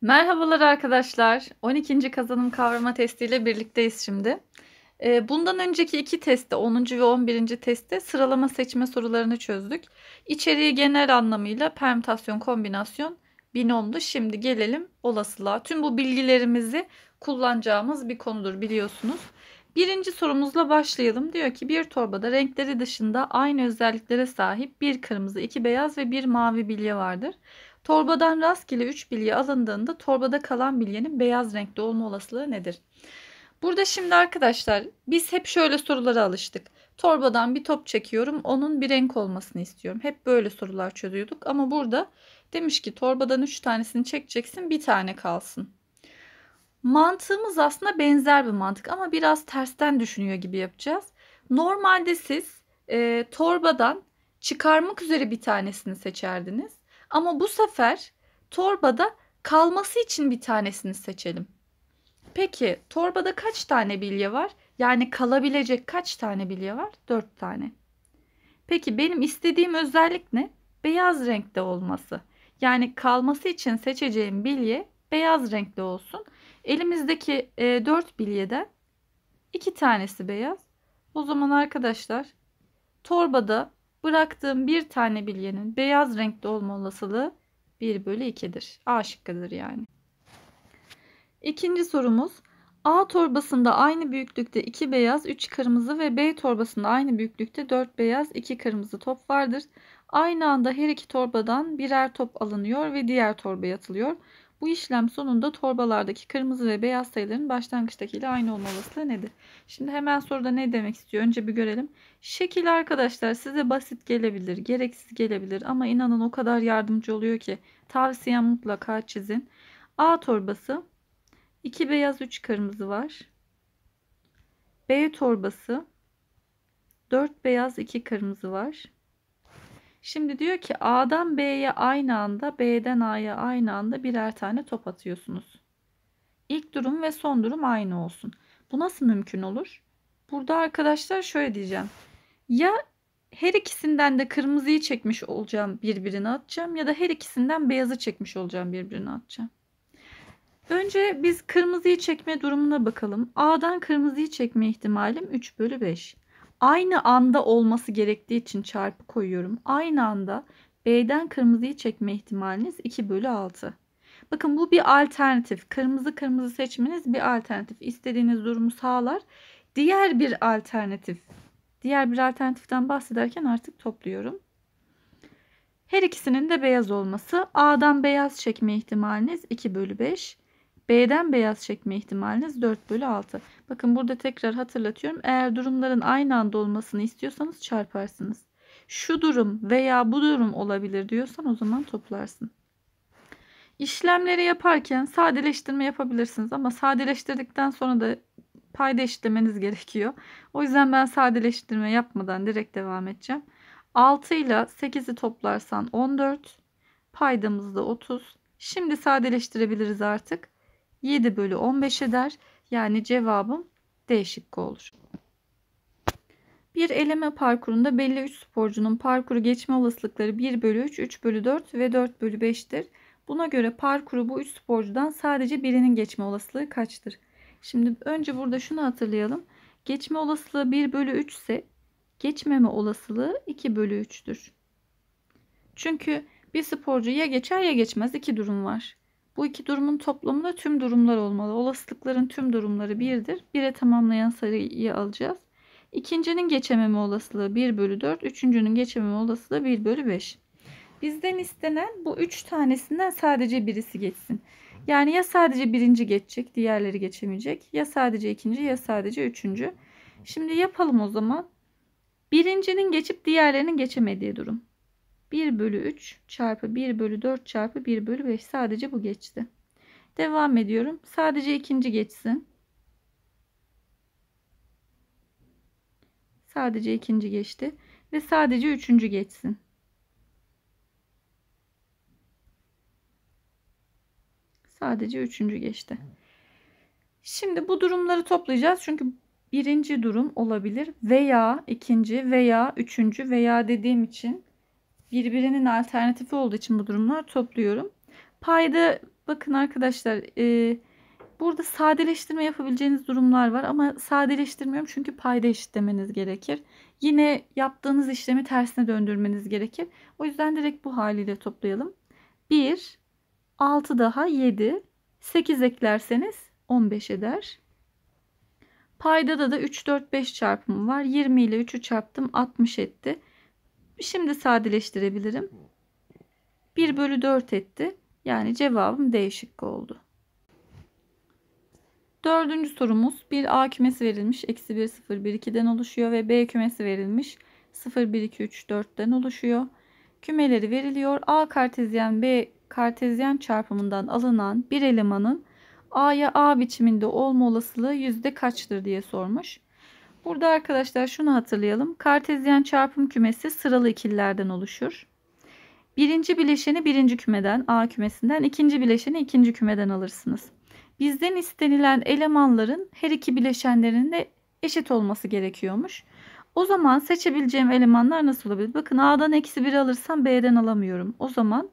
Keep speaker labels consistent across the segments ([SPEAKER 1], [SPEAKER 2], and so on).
[SPEAKER 1] Merhabalar arkadaşlar. 12. kazanım kavrama testiyle birlikteyiz şimdi. Ee, bundan önceki iki testte 10. ve 11. testte sıralama seçme sorularını çözdük. İçeriği genel anlamıyla permütasyon, kombinasyon, binomdu. Şimdi gelelim olasılığa. Tüm bu bilgilerimizi kullanacağımız bir konudur biliyorsunuz. Birinci sorumuzla başlayalım. Diyor ki bir torbada renkleri dışında aynı özelliklere sahip bir kırmızı, iki beyaz ve bir mavi bilye vardır. Torbadan rastgele 3 bilye alındığında torbada kalan bilyenin beyaz renkte olma olasılığı nedir? Burada şimdi arkadaşlar biz hep şöyle sorulara alıştık. Torbadan bir top çekiyorum. Onun bir renk olmasını istiyorum. Hep böyle sorular çözüyorduk. Ama burada demiş ki torbadan 3 tanesini çekeceksin. Bir tane kalsın. Mantığımız aslında benzer bir mantık ama biraz tersten düşünüyor gibi yapacağız. Normalde siz e, torbadan çıkarmak üzere bir tanesini seçerdiniz. Ama bu sefer torbada kalması için bir tanesini seçelim. Peki torbada kaç tane bilye var? Yani kalabilecek kaç tane bilye var? 4 tane. Peki benim istediğim özellik ne? Beyaz renkte olması. Yani kalması için seçeceğim bilye beyaz renkli olsun. Elimizdeki e, 4 bilyeden 2 tanesi beyaz. O zaman arkadaşlar torbada Bıraktığım bir tane bilyenin beyaz renkte olma olasılığı 1 bölü 2'dir. A şıkkıdır yani. İkinci sorumuz. A torbasında aynı büyüklükte 2 beyaz, 3 kırmızı ve B torbasında aynı büyüklükte 4 beyaz, 2 kırmızı top vardır. Aynı anda her iki torbadan birer top alınıyor ve diğer torbaya atılıyor. Bu işlem sonunda torbalardaki kırmızı ve beyaz sayıların başlangıçtakiyle aynı olma olasılığı nedir? Şimdi hemen soruda ne demek istiyor? Önce bir görelim. Şekil arkadaşlar size basit gelebilir, gereksiz gelebilir ama inanın o kadar yardımcı oluyor ki tavsiyem mutlaka çizin. A torbası 2 beyaz 3 kırmızı var. B torbası 4 beyaz 2 kırmızı var. Şimdi diyor ki A'dan B'ye aynı anda, B'den A'ya aynı anda birer tane top atıyorsunuz. İlk durum ve son durum aynı olsun. Bu nasıl mümkün olur? Burada arkadaşlar şöyle diyeceğim. Ya her ikisinden de kırmızıyı çekmiş olacağım birbirine atacağım ya da her ikisinden beyazı çekmiş olacağım birbirine atacağım. Önce biz kırmızıyı çekme durumuna bakalım. A'dan kırmızıyı çekme ihtimalim 3 bölü 5. Aynı anda olması gerektiği için çarpı koyuyorum. Aynı anda B'den kırmızıyı çekme ihtimaliniz 2 bölü 6. Bakın bu bir alternatif. Kırmızı kırmızı seçmeniz bir alternatif. İstediğiniz durumu sağlar. Diğer bir alternatif. Diğer bir alternatiften bahsederken artık topluyorum. Her ikisinin de beyaz olması. A'dan beyaz çekme ihtimaliniz 2 bölü 5. B'den beyaz çekme ihtimaliniz 4 bölü 6. Bakın burada tekrar hatırlatıyorum. Eğer durumların aynı anda olmasını istiyorsanız çarparsınız. Şu durum veya bu durum olabilir diyorsan o zaman toplarsın. İşlemleri yaparken sadeleştirme yapabilirsiniz ama sadeleştirdikten sonra da payda eşitlemeniz gerekiyor. O yüzden ben sadeleştirme yapmadan direkt devam edeceğim. 6 ile 8'i toplarsan 14, paydamız da 30. Şimdi sadeleştirebiliriz artık. 7 bölü 15 eder. Yani cevabım D şıkkı olur. Bir eleme parkurunda belli 3 sporcunun parkuru geçme olasılıkları 1 bölü 3, 3 bölü 4 ve 4 bölü 5'tir. Buna göre parkuru bu 3 sporcudan sadece birinin geçme olasılığı kaçtır? Şimdi önce burada şunu hatırlayalım. Geçme olasılığı 1 bölü 3 ise geçmeme olasılığı 2 bölü 3'tür. Çünkü bir sporcu ya geçer ya geçmez iki durum var. Bu iki durumun toplamında tüm durumlar olmalı. Olasılıkların tüm durumları birdir. 1'e tamamlayan sayıyı alacağız. İkincinin geçememe olasılığı 1 bölü 4. Üçüncünün geçememe olasılığı 1 bölü 5. Bizden istenen bu 3 tanesinden sadece birisi geçsin. Yani ya sadece birinci geçecek diğerleri geçemeyecek. Ya sadece ikinci ya sadece üçüncü. Şimdi yapalım o zaman. Birincinin geçip diğerlerinin geçemediği durum. 1 bölü 3 çarpı 1 bölü 4 çarpı 1 bölü 5 sadece bu geçti. Devam ediyorum. Sadece ikinci geçsin. Sadece ikinci geçti. Ve sadece üçüncü geçsin. Sadece üçüncü geçti. Şimdi bu durumları toplayacağız. Çünkü birinci durum olabilir. Veya ikinci veya üçüncü veya dediğim için birbirinin alternatifi olduğu için bu durumlar topluyorum. Payda bakın arkadaşlar e, burada sadeleştirme yapabileceğiniz durumlar var ama sadeleştirmiyorum çünkü payda eşitlemeniz gerekir. Yine yaptığınız işlemi tersine döndürmeniz gerekir. O yüzden direkt bu haliyle toplayalım. 1, 6 daha 7, 8 eklerseniz 15 eder. Paydada da 3, 4, 5 çarpımı var. 20 ile 3'ü çarptım 60 etti. Şimdi sadeleştirebilirim. 1 bölü 4 etti. Yani cevabım D şıkkı oldu. Dördüncü sorumuz bir A kümesi verilmiş eksi 1 0 1 2'den oluşuyor ve B kümesi verilmiş 0 1 2 3 4'ten oluşuyor. Kümeleri veriliyor. A kartezyen B kartezyen çarpımından alınan bir elemanın A'ya A biçiminde olma olasılığı yüzde kaçtır diye sormuş. Burada arkadaşlar şunu hatırlayalım. Kartezyen çarpım kümesi sıralı ikililerden oluşur. Birinci bileşeni birinci kümeden, A kümesinden, ikinci bileşeni ikinci kümeden alırsınız. Bizden istenilen elemanların her iki bileşenlerinin de eşit olması gerekiyormuş. O zaman seçebileceğim elemanlar nasıl olabilir? Bakın A'dan eksi 1 alırsam B'den alamıyorum. O zaman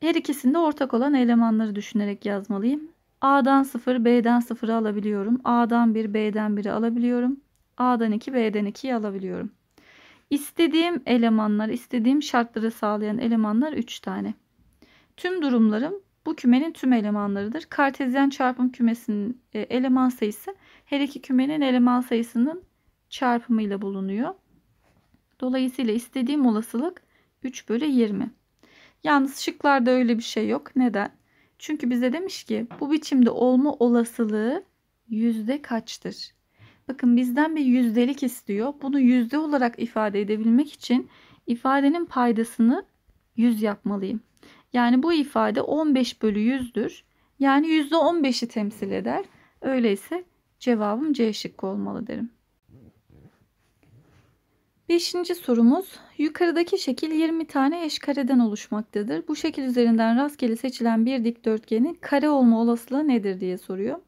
[SPEAKER 1] her ikisinde ortak olan elemanları düşünerek yazmalıyım. A'dan 0, B'den 0'ı alabiliyorum. A'dan 1, B'den 1'i alabiliyorum. A'dan 2, B'den 2'yi alabiliyorum. İstediğim elemanlar, istediğim şartları sağlayan elemanlar 3 tane. Tüm durumlarım bu kümenin tüm elemanlarıdır. Kartezyen çarpım kümesinin e, eleman sayısı her iki kümenin eleman sayısının çarpımıyla bulunuyor. Dolayısıyla istediğim olasılık 3 bölü 20. Yalnız şıklarda öyle bir şey yok. Neden? Çünkü bize demiş ki bu biçimde olma olasılığı yüzde kaçtır? Bakın bizden bir yüzdelik istiyor. Bunu yüzde olarak ifade edebilmek için ifadenin paydasını yüz yapmalıyım. Yani bu ifade 15 bölü yüzdür. Yani yüzde %15'i temsil eder. Öyleyse cevabım C şıkkı olmalı derim. Beşinci sorumuz yukarıdaki şekil 20 tane eş kareden oluşmaktadır. Bu şekil üzerinden rastgele seçilen bir dikdörtgenin kare olma olasılığı nedir diye soruyor.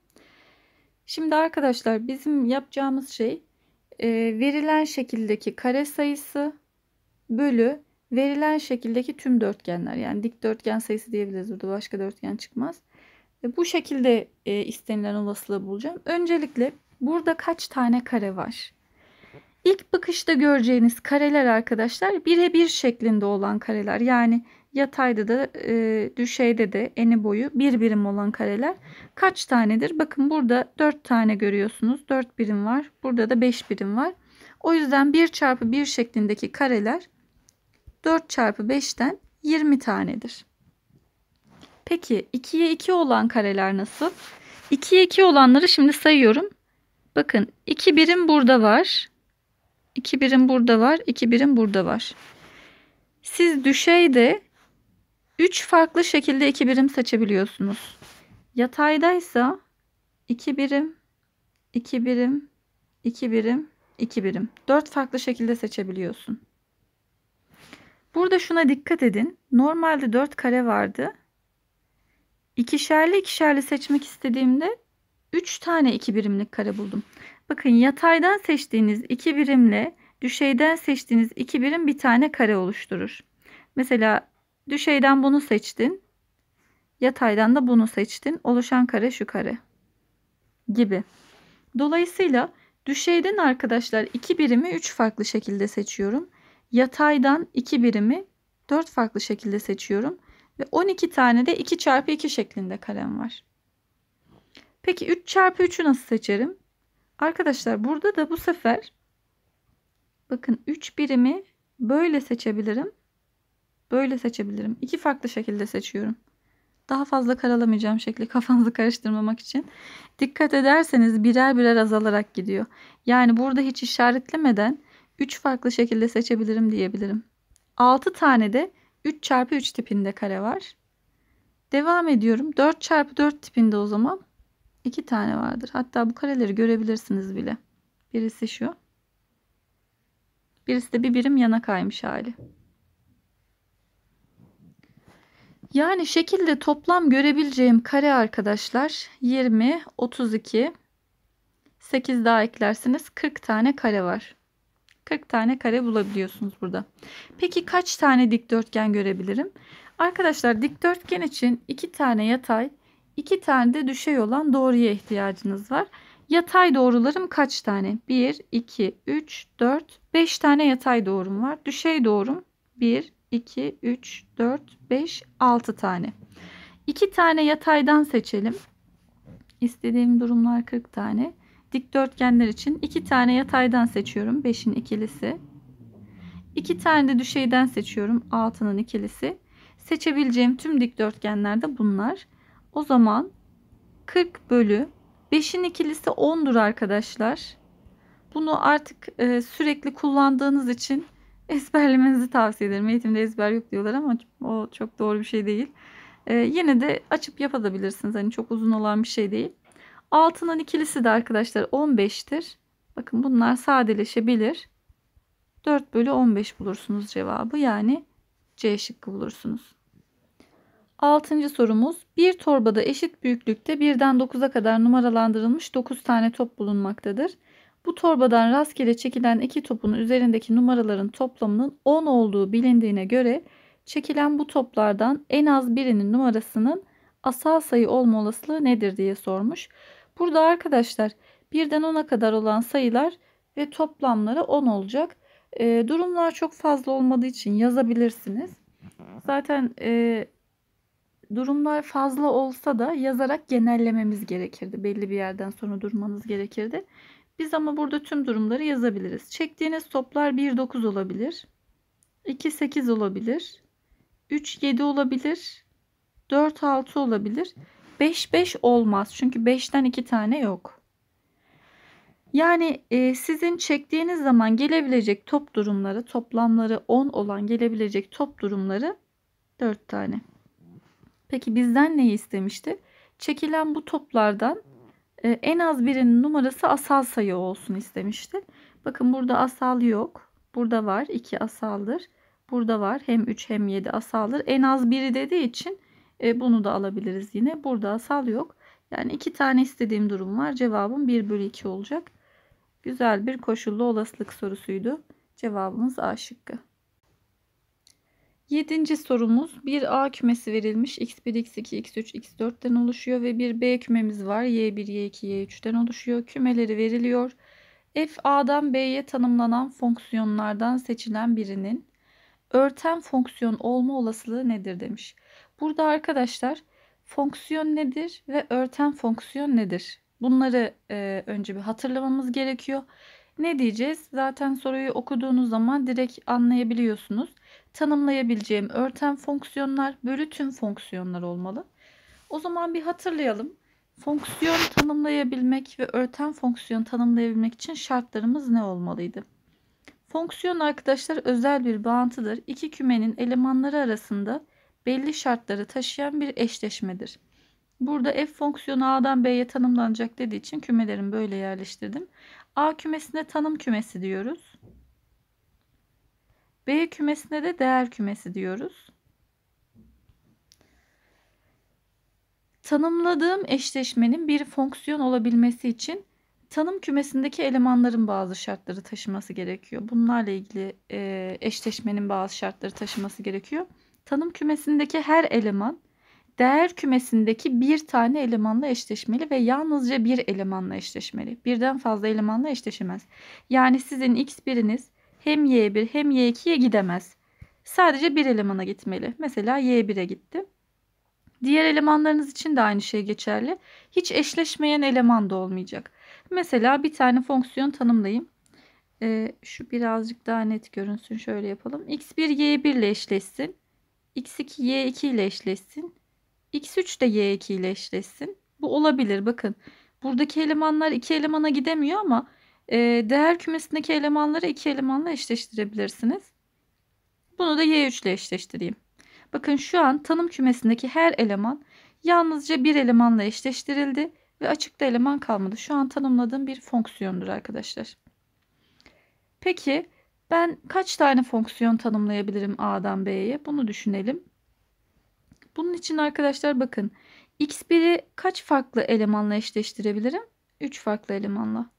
[SPEAKER 1] Şimdi arkadaşlar bizim yapacağımız şey e, verilen şekildeki kare sayısı bölü verilen şekildeki tüm dörtgenler yani dikdörtgen sayısı diyebiliriz burada başka dörtgen çıkmaz. E, bu şekilde e, istenilen olasılığı bulacağım. Öncelikle burada kaç tane kare var? İlk bakışta göreceğiniz kareler arkadaşlar birebir şeklinde olan kareler. Yani yatayda da e, düşeyde de eni boyu bir birim olan kareler kaç tanedir? Bakın burada 4 tane görüyorsunuz. 4 birim var. Burada da 5 birim var. O yüzden 1 çarpı 1 şeklindeki kareler 4 çarpı 5'ten 20 tanedir. Peki 2'ye 2 olan kareler nasıl? 2'ye 2 olanları şimdi sayıyorum. Bakın 2 birim burada var. 2 birim burada var. 2 birim burada var. Siz düşeyde 3 farklı şekilde 2 birim seçebiliyorsunuz. Yataydaysa 2 birim, 2 birim, 2 birim, 2 birim. 4 farklı şekilde seçebiliyorsun. Burada şuna dikkat edin. Normalde 4 kare vardı. İkişerli ikişerli seçmek istediğimde 3 tane 2 birimlik kare buldum. Bakın yataydan seçtiğiniz 2 birimle düşeyden seçtiğiniz iki birim bir tane kare oluşturur. Mesela düşeyden bunu seçtin. Yataydan da bunu seçtin. Oluşan kare şu kare gibi. Dolayısıyla düşeyden arkadaşlar iki birimi üç farklı şekilde seçiyorum. Yataydan iki birimi dört farklı şekilde seçiyorum. Ve 12 tane de 2 çarpı 2 şeklinde kalem var. Peki 3 çarpı 3'ü nasıl seçerim? Arkadaşlar burada da bu sefer Bakın 3 birimi böyle seçebilirim. Böyle seçebilirim. İki farklı şekilde seçiyorum. Daha fazla karalamayacağım şekli kafanızı karıştırmamak için. Dikkat ederseniz birer birer azalarak gidiyor. Yani burada hiç işaretlemeden 3 farklı şekilde seçebilirim diyebilirim. 6 tane de 3 çarpı 3 tipinde kare var. Devam ediyorum. 4 çarpı 4 tipinde o zaman 2 tane vardır. Hatta bu kareleri görebilirsiniz bile. Birisi şu. Birisi de bir birim yana kaymış hali. Yani şekilde toplam görebileceğim kare arkadaşlar 20, 32, 8 daha eklersiniz 40 tane kare var. 40 tane kare bulabiliyorsunuz burada. Peki kaç tane dikdörtgen görebilirim? Arkadaşlar dikdörtgen için 2 tane yatay, 2 tane de düşey olan doğruya ihtiyacınız var. Yatay doğrularım kaç tane? 1, 2, 3, 4, 5 tane yatay doğrum var. Düşey doğrum 1, 2, 3, 4, 5, 6 tane. 2 tane yataydan seçelim. İstediğim durumlar 40 tane. Dikdörtgenler için 2 tane yataydan seçiyorum. 5'in ikilisi. 2 tane de düşeyden seçiyorum. 6'nın ikilisi. Seçebileceğim tüm dikdörtgenler de bunlar. O zaman 40 bölü 5'in ikilisi 10'dur arkadaşlar. Bunu artık e, sürekli kullandığınız için ezberlemenizi tavsiye ederim. Eğitimde ezber yok diyorlar ama o çok doğru bir şey değil. E, yine de açıp yapabilirsiniz. Hani çok uzun olan bir şey değil. Altının ikilisi de arkadaşlar 15'tir. Bakın bunlar sadeleşebilir. 4 bölü 15 bulursunuz cevabı. Yani C şıkkı bulursunuz. Altıncı sorumuz. Bir torbada eşit büyüklükte birden dokuza kadar numaralandırılmış dokuz tane top bulunmaktadır. Bu torbadan rastgele çekilen iki topun üzerindeki numaraların toplamının 10 olduğu bilindiğine göre çekilen bu toplardan en az birinin numarasının asal sayı olma olasılığı nedir diye sormuş. Burada arkadaşlar birden 10'a kadar olan sayılar ve toplamları 10 olacak. E, durumlar çok fazla olmadığı için yazabilirsiniz. Zaten e, durumlar fazla olsa da yazarak genellememiz gerekirdi. Belli bir yerden sonra durmanız gerekirdi. Biz ama burada tüm durumları yazabiliriz. Çektiğiniz toplar 1-9 olabilir. 2-8 olabilir. 3-7 olabilir. 4-6 olabilir. 5-5 olmaz. Çünkü 5'ten 2 tane yok. Yani e, sizin çektiğiniz zaman gelebilecek top durumları, toplamları 10 olan gelebilecek top durumları 4 tane. Peki bizden neyi istemişti? Çekilen bu toplardan e, en az birinin numarası asal sayı olsun istemişti. Bakın burada asal yok. Burada var 2 asaldır. Burada var hem 3 hem 7 asaldır. En az biri dediği için e, bunu da alabiliriz yine. Burada asal yok. Yani iki tane istediğim durum var. Cevabım 1 bölü 2 olacak. Güzel bir koşullu olasılık sorusuydu. Cevabımız A şıkkı. Yedinci sorumuz bir A kümesi verilmiş. X1, X2, X3, X4'ten oluşuyor ve bir B kümemiz var. Y1, Y2, Y3'ten oluşuyor. Kümeleri veriliyor. F A'dan B'ye tanımlanan fonksiyonlardan seçilen birinin örten fonksiyon olma olasılığı nedir demiş. Burada arkadaşlar fonksiyon nedir ve örten fonksiyon nedir? Bunları e, önce bir hatırlamamız gerekiyor. Ne diyeceğiz? Zaten soruyu okuduğunuz zaman direkt anlayabiliyorsunuz tanımlayabileceğim örten fonksiyonlar bölü tüm fonksiyonlar olmalı. O zaman bir hatırlayalım. Fonksiyon tanımlayabilmek ve örten fonksiyon tanımlayabilmek için şartlarımız ne olmalıydı? Fonksiyon arkadaşlar özel bir bağıntıdır. İki kümenin elemanları arasında belli şartları taşıyan bir eşleşmedir. Burada f fonksiyonu a'dan b'ye tanımlanacak dediği için kümelerimi böyle yerleştirdim. A kümesine tanım kümesi diyoruz. B kümesine de değer kümesi diyoruz. Tanımladığım eşleşmenin bir fonksiyon olabilmesi için tanım kümesindeki elemanların bazı şartları taşıması gerekiyor. Bunlarla ilgili e, eşleşmenin bazı şartları taşıması gerekiyor. Tanım kümesindeki her eleman değer kümesindeki bir tane elemanla eşleşmeli ve yalnızca bir elemanla eşleşmeli. Birden fazla elemanla eşleşemez. Yani sizin x biriniz hem y1 hem y2'ye gidemez. Sadece bir elemana gitmeli. Mesela y1'e gitti. Diğer elemanlarınız için de aynı şey geçerli. Hiç eşleşmeyen eleman da olmayacak. Mesela bir tane fonksiyon tanımlayayım. Ee, şu birazcık daha net görünsün. Şöyle yapalım. x1 y1 ile eşleşsin. x2 y2 ile eşleşsin. x3 de y2 ile eşleşsin. Bu olabilir. Bakın buradaki elemanlar iki elemana gidemiyor ama ee, değer kümesindeki elemanları iki elemanla eşleştirebilirsiniz. Bunu da Y3 ile eşleştireyim. Bakın şu an tanım kümesindeki her eleman yalnızca bir elemanla eşleştirildi ve açıkta eleman kalmadı. Şu an tanımladığım bir fonksiyondur arkadaşlar. Peki ben kaç tane fonksiyon tanımlayabilirim A'dan B'ye? Bunu düşünelim. Bunun için arkadaşlar bakın x1'i kaç farklı elemanla eşleştirebilirim? 3 farklı elemanla.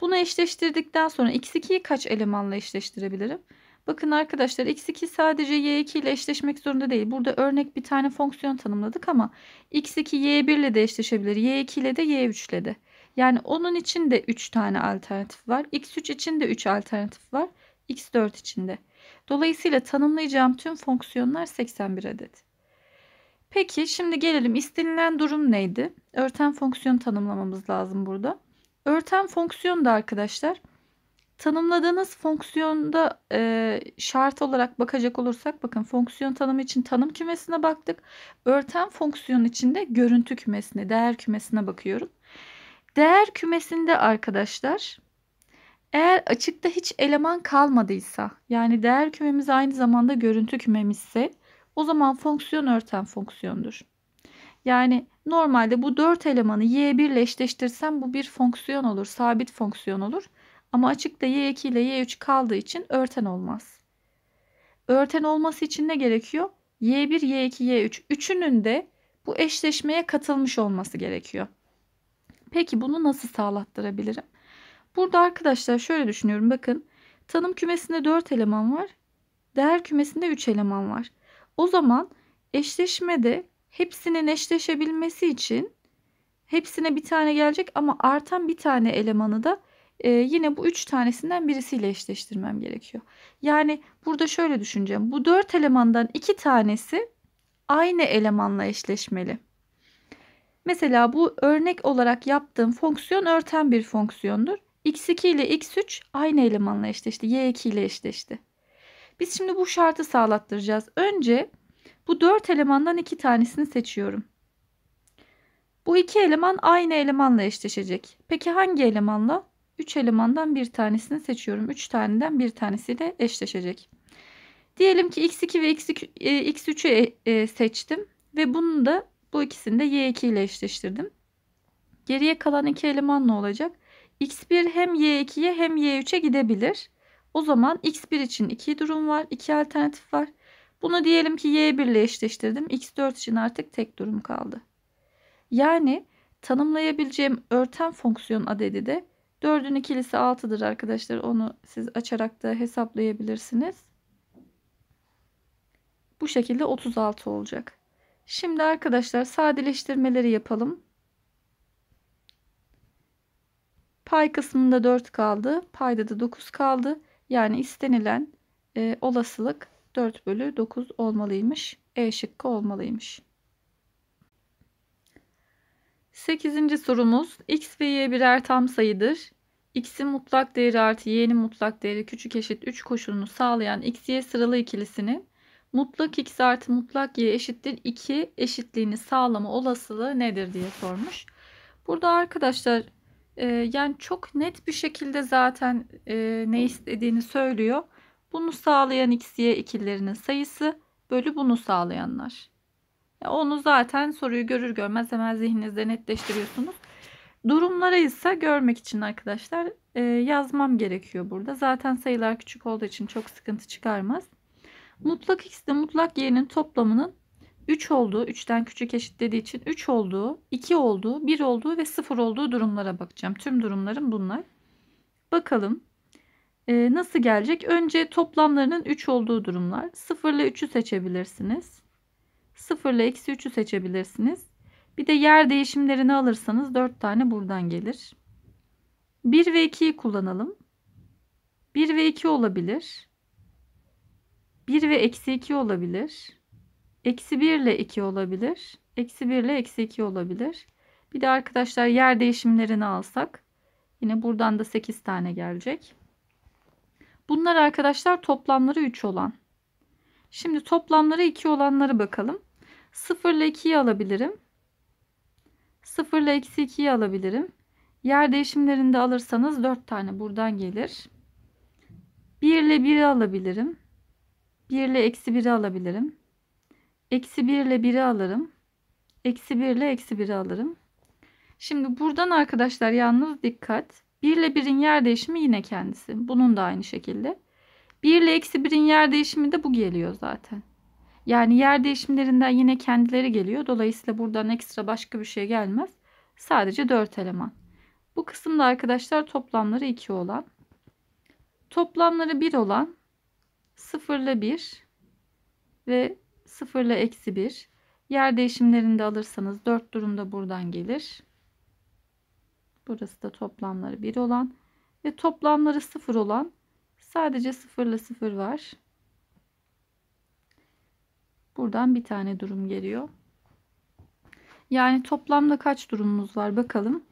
[SPEAKER 1] Bunu eşleştirdikten sonra x2'yi kaç elemanla eşleştirebilirim? Bakın arkadaşlar x2 sadece y2 ile eşleşmek zorunda değil. Burada örnek bir tane fonksiyon tanımladık ama x2 y1 ile de eşleşebilir. y2 ile de y3 ile de. Yani onun için de 3 tane alternatif var. x3 için de 3 alternatif var. x4 için de. Dolayısıyla tanımlayacağım tüm fonksiyonlar 81 adet. Peki şimdi gelelim istenilen durum neydi? Örten fonksiyon tanımlamamız lazım burada. Örten fonksiyon da arkadaşlar tanımladığınız fonksiyonda e, şart olarak bakacak olursak bakın fonksiyon tanımı için tanım kümesine baktık. Örten fonksiyon içinde görüntü kümesine, değer kümesine bakıyorum. Değer kümesinde arkadaşlar eğer açıkta hiç eleman kalmadıysa yani değer kümemiz aynı zamanda görüntü kümemizse o zaman fonksiyon örten fonksiyondur. Yani normalde bu dört elemanı y1 ile eşleştirsem bu bir fonksiyon olur. Sabit fonksiyon olur. Ama açıkta y2 ile y3 kaldığı için örten olmaz. Örten olması için ne gerekiyor? y1, y2, y3. Üçünün de bu eşleşmeye katılmış olması gerekiyor. Peki bunu nasıl sağlattırabilirim? Burada arkadaşlar şöyle düşünüyorum. Bakın tanım kümesinde 4 eleman var. Değer kümesinde 3 eleman var. O zaman eşleşmede hepsinin eşleşebilmesi için hepsine bir tane gelecek ama artan bir tane elemanı da e, yine bu üç tanesinden birisiyle eşleştirmem gerekiyor. Yani burada şöyle düşüneceğim. Bu dört elemandan iki tanesi aynı elemanla eşleşmeli. Mesela bu örnek olarak yaptığım fonksiyon örten bir fonksiyondur. x2 ile x3 aynı elemanla eşleşti. y2 ile eşleşti. Biz şimdi bu şartı sağlattıracağız. Önce bu dört elemandan iki tanesini seçiyorum. Bu iki eleman aynı elemanla eşleşecek. Peki hangi elemanla? Üç elemandan bir tanesini seçiyorum. Üç taneden bir tanesiyle eşleşecek. Diyelim ki x2 ve x3'ü e, e, e, seçtim ve bunu da bu ikisini de y2 ile eşleştirdim. Geriye kalan iki eleman ne olacak? x1 hem y2'ye hem y3'e gidebilir. O zaman x1 için iki durum var, iki alternatif var. Bunu diyelim ki y 1 ile eşleştirdim. x4 için artık tek durum kaldı. Yani tanımlayabileceğim örten fonksiyon adedi de 4'ün ikilisi 6'dır arkadaşlar. Onu siz açarak da hesaplayabilirsiniz. Bu şekilde 36 olacak. Şimdi arkadaşlar sadeleştirmeleri yapalım. Pay kısmında 4 kaldı. Payda da 9 kaldı. Yani istenilen e, olasılık 4 bölü 9 olmalıymış. E şıkkı olmalıymış. 8. sorumuz x ve y birer tam sayıdır. x'in mutlak değeri artı y'nin mutlak değeri küçük eşit 3 koşulunu sağlayan x y sıralı ikilisinin mutlak x artı mutlak y eşittir 2 eşitliğini sağlama olasılığı nedir diye sormuş. Burada arkadaşlar e, yani çok net bir şekilde zaten e, ne istediğini söylüyor. Bunu sağlayan x'ye ikililerinin sayısı bölü bunu sağlayanlar. onu zaten soruyu görür görmez hemen zihninizde netleştiriyorsunuz. Durumlara ise görmek için arkadaşlar e, yazmam gerekiyor burada. Zaten sayılar küçük olduğu için çok sıkıntı çıkarmaz. Mutlak x ile mutlak y'nin toplamının 3 olduğu, 3'ten küçük eşit dediği için 3 olduğu, 2 olduğu, 1 olduğu ve 0 olduğu durumlara bakacağım. Tüm durumlarım bunlar. Bakalım e, nasıl gelecek? Önce toplamlarının 3 olduğu durumlar. 0 ile 3'ü seçebilirsiniz. 0 ile eksi 3'ü seçebilirsiniz. Bir de yer değişimlerini alırsanız 4 tane buradan gelir. 1 ve 2'yi kullanalım. 1 ve 2 olabilir. 1 ve eksi 2 olabilir. Eksi 1 ile 2 olabilir. Eksi 1 ile eksi 2 olabilir. Bir de arkadaşlar yer değişimlerini alsak. Yine buradan da 8 tane gelecek. Bunlar arkadaşlar toplamları 3 olan. Şimdi toplamları 2 olanları bakalım. 0 ile 2'yi alabilirim. 0 ile eksi 2'yi alabilirim. Yer değişimlerinde alırsanız 4 tane buradan gelir. 1 ile 1'i alabilirim. 1 ile eksi 1'i alabilirim. Eksi 1 ile 1'i alırım. Eksi 1 ile eksi 1'i alırım. Şimdi buradan arkadaşlar yalnız dikkat. 1 ile 1'in yer değişimi yine kendisi. Bunun da aynı şekilde. 1 ile eksi 1'in yer değişimi de bu geliyor zaten. Yani yer değişimlerinden yine kendileri geliyor. Dolayısıyla buradan ekstra başka bir şey gelmez. Sadece 4 eleman. Bu kısımda arkadaşlar toplamları 2 olan, toplamları 1 olan 0 ile 1 ve 0 ile eksi 1. Yer değişimlerinde alırsanız 4 durumda buradan gelir. Burası da toplamları 1 olan ve toplamları 0 olan sadece 0 ile 0 var. Buradan bir tane durum geliyor. Yani toplamda kaç durumumuz var bakalım.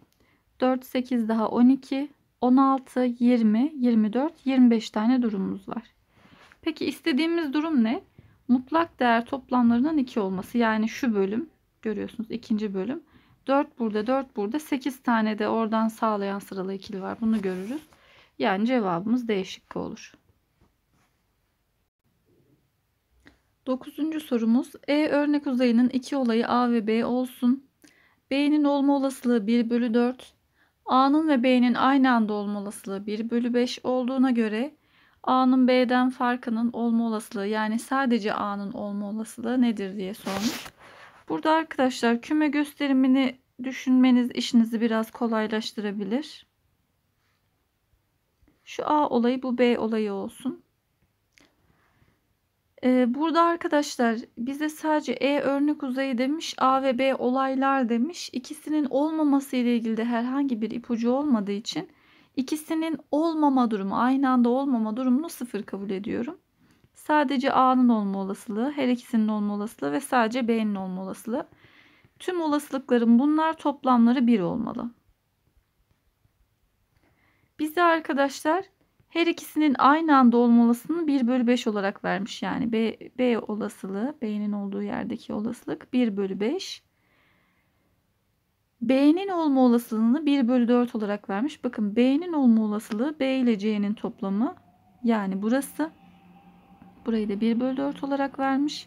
[SPEAKER 1] 4, 8 daha 12, 16, 20, 24, 25 tane durumumuz var. Peki istediğimiz durum ne? Mutlak değer toplamlarının 2 olması. Yani şu bölüm görüyorsunuz ikinci bölüm. 4 burada 4 burada 8 tane de oradan sağlayan sıralı ikili var. Bunu görürüz. Yani cevabımız D olur. Dokuzuncu sorumuz E örnek uzayının iki olayı A ve B olsun. B'nin olma olasılığı 1 bölü 4. A'nın ve B'nin aynı anda olma olasılığı 1 bölü 5 olduğuna göre A'nın B'den farkının olma olasılığı yani sadece A'nın olma olasılığı nedir diye sormuş. Burada arkadaşlar küme gösterimini düşünmeniz işinizi biraz kolaylaştırabilir. Şu A olayı bu B olayı olsun. Ee, burada arkadaşlar bize sadece E örnek uzayı demiş A ve B olaylar demiş. İkisinin olmaması ile ilgili de herhangi bir ipucu olmadığı için ikisinin olmama durumu aynı anda olmama durumunu sıfır kabul ediyorum. Sadece A'nın olma olasılığı, her ikisinin olma olasılığı ve sadece B'nin olma olasılığı. Tüm olasılıkların bunlar toplamları 1 olmalı. Bize arkadaşlar her ikisinin aynı anda olma olasılığını 1 bölü 5 olarak vermiş. Yani B, B olasılığı, B'nin olduğu yerdeki olasılık 1 bölü 5. B'nin olma olasılığını 1 bölü 4 olarak vermiş. Bakın B'nin olma olasılığı B ile C'nin toplamı. Yani burası. Burayı da 1 bölü 4 olarak vermiş.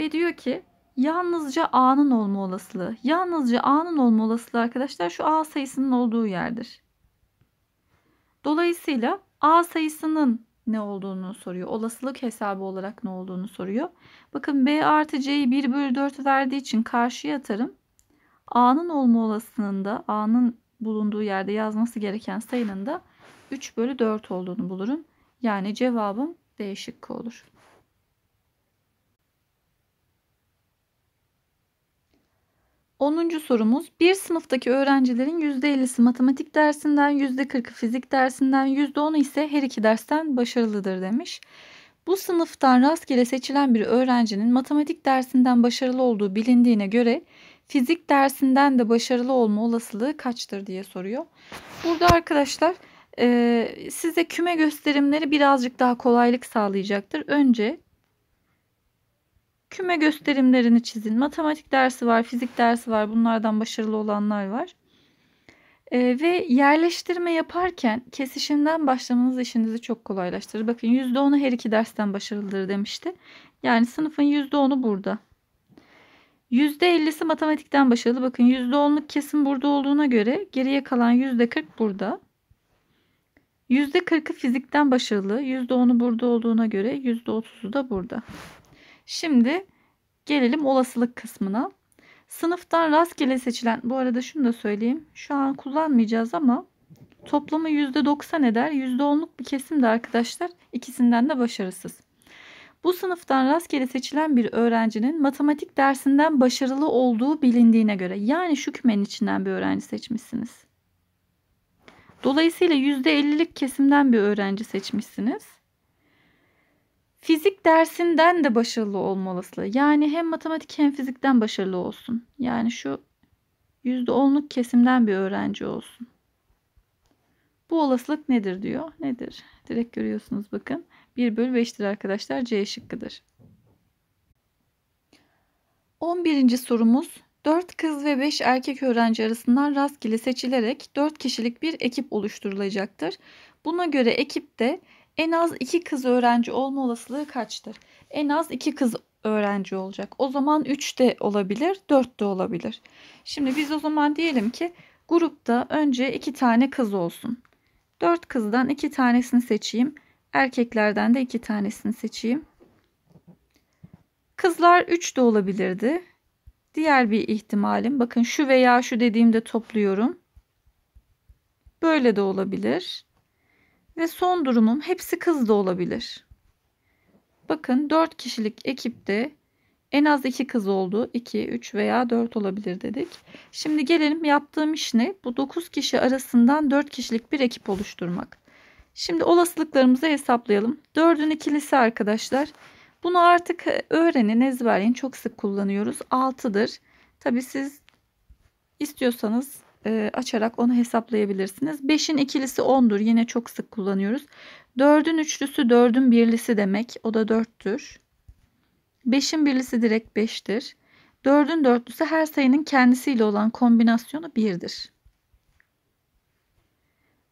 [SPEAKER 1] Ve diyor ki yalnızca A'nın olma olasılığı. Yalnızca A'nın olma olasılığı arkadaşlar şu A sayısının olduğu yerdir. Dolayısıyla A sayısının ne olduğunu soruyor. Olasılık hesabı olarak ne olduğunu soruyor. Bakın B artı C'yi 1 bölü 4 verdiği için karşıya atarım. A'nın olma olasılığında A'nın bulunduğu yerde yazması gereken sayının da 3 bölü 4 olduğunu bulurum. Yani cevabım D şıkkı olur. Onuncu sorumuz bir sınıftaki öğrencilerin %50'si matematik dersinden, %40'ı fizik dersinden, %10'u ise her iki dersten başarılıdır demiş. Bu sınıftan rastgele seçilen bir öğrencinin matematik dersinden başarılı olduğu bilindiğine göre fizik dersinden de başarılı olma olasılığı kaçtır diye soruyor. Burada arkadaşlar e, size küme gösterimleri birazcık daha kolaylık sağlayacaktır. Önce küme gösterimlerini çizin. Matematik dersi var, fizik dersi var. Bunlardan başarılı olanlar var. E, ve yerleştirme yaparken kesişimden başlamanız işinizi çok kolaylaştırır. Bakın %10'u her iki dersten başarılıdır demişti. Yani sınıfın %10'u burada. %50'si matematikten başarılı. Bakın %10'luk kesim burada olduğuna göre geriye kalan %40 burada. %40'ı fizikten başarılı. %10'u burada olduğuna göre %30'u da burada. Şimdi gelelim olasılık kısmına. Sınıftan rastgele seçilen, bu arada şunu da söyleyeyim. Şu an kullanmayacağız ama toplamı %90 eder. %10'luk bir kesim de arkadaşlar ikisinden de başarısız. Bu sınıftan rastgele seçilen bir öğrencinin matematik dersinden başarılı olduğu bilindiğine göre yani şu kümenin içinden bir öğrenci seçmişsiniz. Dolayısıyla %50'lik kesimden bir öğrenci seçmişsiniz. Fizik dersinden de başarılı olmalısın. Yani hem matematik hem fizikten başarılı olsun. Yani şu %10'luk kesimden bir öğrenci olsun. Bu olasılık nedir diyor. Nedir? Direkt görüyorsunuz bakın. 1 bölü 5'tir arkadaşlar. C şıkkıdır. 11. sorumuz 4 kız ve 5 erkek öğrenci arasından rastgele seçilerek 4 kişilik bir ekip oluşturulacaktır. Buna göre ekipte en az 2 kız öğrenci olma olasılığı kaçtır? En az 2 kız öğrenci olacak. O zaman 3 de olabilir, 4 de olabilir. Şimdi biz o zaman diyelim ki grupta önce 2 tane kız olsun. 4 kızdan 2 tanesini seçeyim. Erkeklerden de 2 tanesini seçeyim. Kızlar 3 de olabilirdi. Diğer bir ihtimalim bakın şu veya şu dediğimde topluyorum. Böyle de olabilir. Ve son durumum hepsi kız da olabilir. Bakın 4 kişilik ekipte en az 2 kız oldu. 2, 3 veya 4 olabilir dedik. Şimdi gelelim yaptığım iş ne? Bu 9 kişi arasından 4 kişilik bir ekip oluşturmak. Şimdi olasılıklarımızı hesaplayalım. 4'ün ikilisi arkadaşlar. Arkadaşlar. Bunu artık e, öğrenin, ezberleyin. Çok sık kullanıyoruz. 6'dır. Tabi siz istiyorsanız e, açarak onu hesaplayabilirsiniz. 5'in ikilisi 10'dur. Yine çok sık kullanıyoruz. 4'ün üçlüsü 4'ün birlisi demek. O da 4'tür. 5'in birlisi direkt 5'tir. 4'ün dörtlüsü her sayının kendisiyle olan kombinasyonu 1'dir.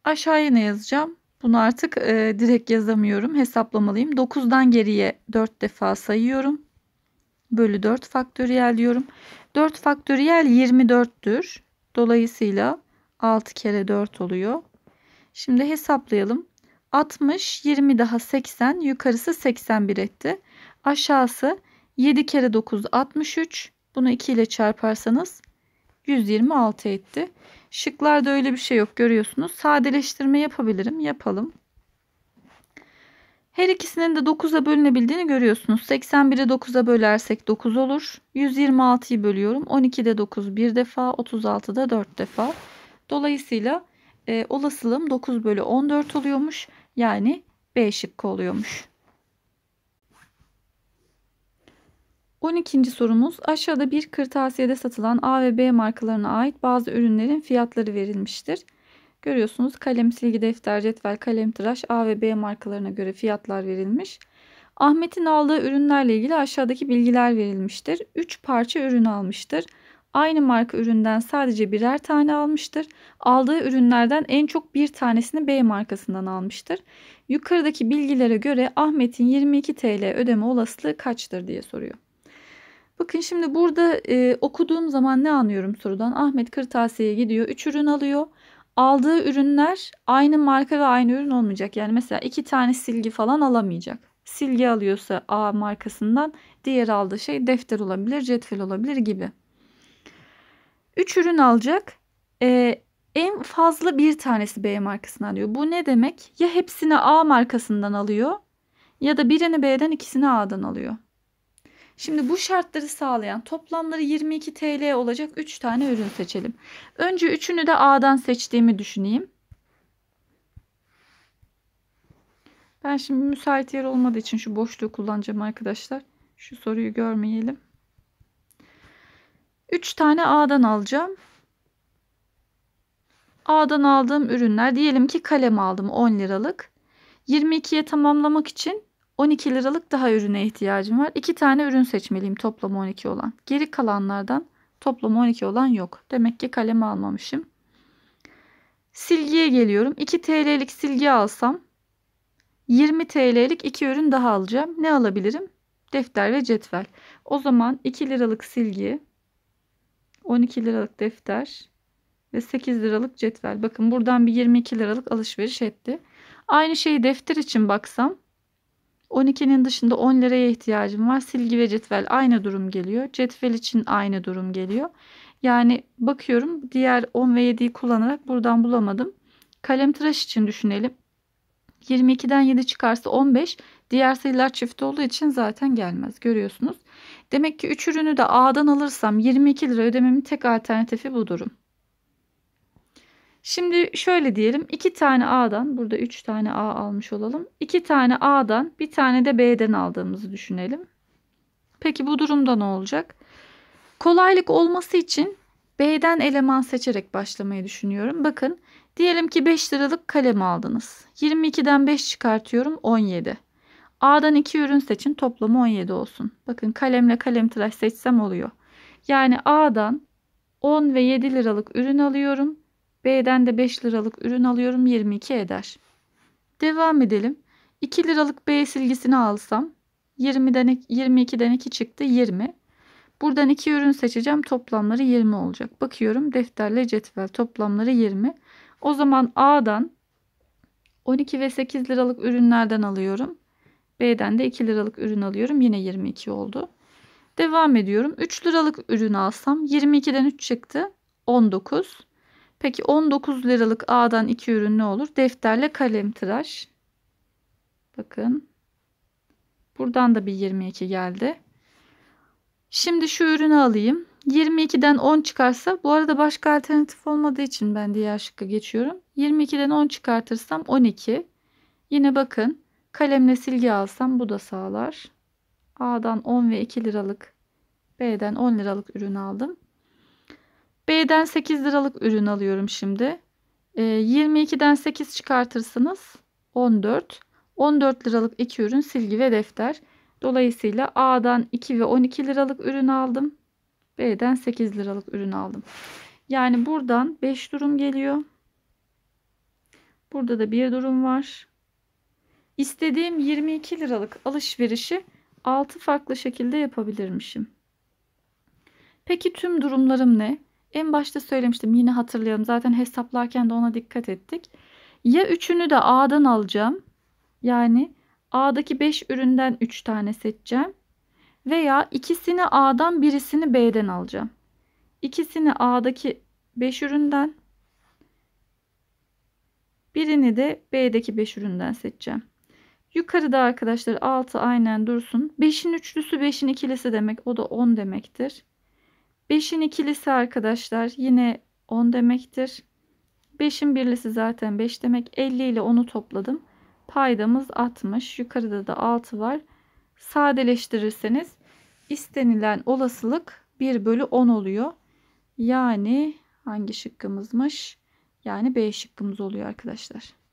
[SPEAKER 1] Aşağıya ne yazacağım? Bunu artık e, direkt yazamıyorum. Hesaplamalıyım. 9'dan geriye 4 defa sayıyorum. Bölü 4 faktöriyel diyorum. 4 faktöriyel 24'tür. Dolayısıyla 6 kere 4 oluyor. Şimdi hesaplayalım. 60, 20 daha 80, yukarısı 81 etti. Aşağısı 7 kere 9 63. Bunu 2 ile çarparsanız 126 etti. Şıklarda öyle bir şey yok görüyorsunuz. Sadeleştirme yapabilirim. Yapalım. Her ikisinin de 9'a bölünebildiğini görüyorsunuz. 81'i 9'a bölersek 9 olur. 126'yı bölüyorum. 12'de 9 bir defa, 36'da 4 defa. Dolayısıyla e, olasılığım 9 bölü 14 oluyormuş. Yani B şıkkı oluyormuş. 12. sorumuz aşağıda bir kırtasiyede satılan A ve B markalarına ait bazı ürünlerin fiyatları verilmiştir. Görüyorsunuz kalem, silgi, defter, cetvel, kalem, tıraş A ve B markalarına göre fiyatlar verilmiş. Ahmet'in aldığı ürünlerle ilgili aşağıdaki bilgiler verilmiştir. 3 parça ürün almıştır. Aynı marka üründen sadece birer tane almıştır. Aldığı ürünlerden en çok bir tanesini B markasından almıştır. Yukarıdaki bilgilere göre Ahmet'in 22 TL ödeme olasılığı kaçtır diye soruyor. Bakın şimdi burada e, okuduğum zaman ne anlıyorum sorudan? Ahmet kırtasiyeye gidiyor, 3 ürün alıyor. Aldığı ürünler aynı marka ve aynı ürün olmayacak. Yani mesela iki tane silgi falan alamayacak. Silgi alıyorsa A markasından diğer aldığı şey defter olabilir, cetvel olabilir gibi. 3 ürün alacak. E, en fazla bir tanesi B markasından alıyor. Bu ne demek? Ya hepsini A markasından alıyor ya da birini B'den ikisini A'dan alıyor. Şimdi bu şartları sağlayan toplamları 22 TL olacak 3 tane ürün seçelim. Önce üçünü de A'dan seçtiğimi düşüneyim. Ben şimdi müsait yer olmadığı için şu boşluğu kullanacağım arkadaşlar. Şu soruyu görmeyelim. 3 tane A'dan alacağım. A'dan aldığım ürünler diyelim ki kalem aldım 10 liralık. 22'ye tamamlamak için 12 liralık daha ürüne ihtiyacım var. 2 tane ürün seçmeliyim toplam 12 olan. Geri kalanlardan toplam 12 olan yok. Demek ki kalemi almamışım. Silgiye geliyorum. 2 TL'lik silgi alsam 20 TL'lik 2 ürün daha alacağım. Ne alabilirim? Defter ve cetvel. O zaman 2 liralık silgi, 12 liralık defter ve 8 liralık cetvel. Bakın buradan bir 22 liralık alışveriş etti. Aynı şeyi defter için baksam 12'nin dışında 10 liraya ihtiyacım var. Silgi ve cetvel aynı durum geliyor. Cetvel için aynı durum geliyor. Yani bakıyorum diğer 10 ve 7'yi kullanarak buradan bulamadım. Kalem tıraş için düşünelim. 22'den 7 çıkarsa 15. Diğer sayılar çift olduğu için zaten gelmez. Görüyorsunuz. Demek ki 3 ürünü de A'dan alırsam 22 lira ödememin tek alternatifi bu durum. Şimdi şöyle diyelim. 2 tane A'dan burada 3 tane A almış olalım. 2 tane A'dan bir tane de B'den aldığımızı düşünelim. Peki bu durumda ne olacak? Kolaylık olması için B'den eleman seçerek başlamayı düşünüyorum. Bakın diyelim ki 5 liralık kalem aldınız. 22'den 5 çıkartıyorum 17. A'dan 2 ürün seçin toplamı 17 olsun. Bakın kalemle kalem tıraş seçsem oluyor. Yani A'dan 10 ve 7 liralık ürün alıyorum. B'den de 5 liralık ürün alıyorum 22 eder. Devam edelim. 2 liralık B silgisini alsam 20'den 22'den 2 çıktı 20. Buradan 2 ürün seçeceğim toplamları 20 olacak. Bakıyorum defterle cetvel toplamları 20. O zaman A'dan 12 ve 8 liralık ürünlerden alıyorum. B'den de 2 liralık ürün alıyorum. Yine 22 oldu. Devam ediyorum. 3 liralık ürün alsam 22'den 3 çıktı. 19. Peki 19 liralık A'dan iki ürün ne olur? Defterle kalem tıraş. Bakın. Buradan da bir 22 geldi. Şimdi şu ürünü alayım. 22'den 10 çıkarsa bu arada başka alternatif olmadığı için ben diğer şıkka geçiyorum. 22'den 10 çıkartırsam 12. Yine bakın kalemle silgi alsam bu da sağlar. A'dan 10 ve 2 liralık B'den 10 liralık ürün aldım. B'den 8 liralık ürün alıyorum şimdi. E, 22'den 8 çıkartırsınız, 14. 14 liralık iki ürün silgi ve defter. Dolayısıyla A'dan 2 ve 12 liralık ürün aldım. B'den 8 liralık ürün aldım. Yani buradan 5 durum geliyor. Burada da bir durum var. İstediğim 22 liralık alışverişi 6 farklı şekilde yapabilirmişim. Peki tüm durumlarım ne? En başta söylemiştim yine hatırlayalım. Zaten hesaplarken de ona dikkat ettik. Ya 3'ünü de A'dan alacağım. Yani A'daki 5 üründen 3 tane seçeceğim. Veya ikisini A'dan birisini B'den alacağım. İkisini A'daki 5 üründen birini de B'deki 5 üründen seçeceğim. Yukarıda arkadaşlar 6 aynen dursun. 5'in üçlüsü 5'in ikilisi demek. O da 10 demektir. 5'in ikilisi arkadaşlar yine 10 demektir. 5'in birlisi zaten 5 demek. 50 ile 10'u topladım. Paydamız 60. Yukarıda da 6 var. Sadeleştirirseniz istenilen olasılık 1 bölü 10 oluyor. Yani hangi şıkkımızmış? Yani B şıkkımız oluyor arkadaşlar.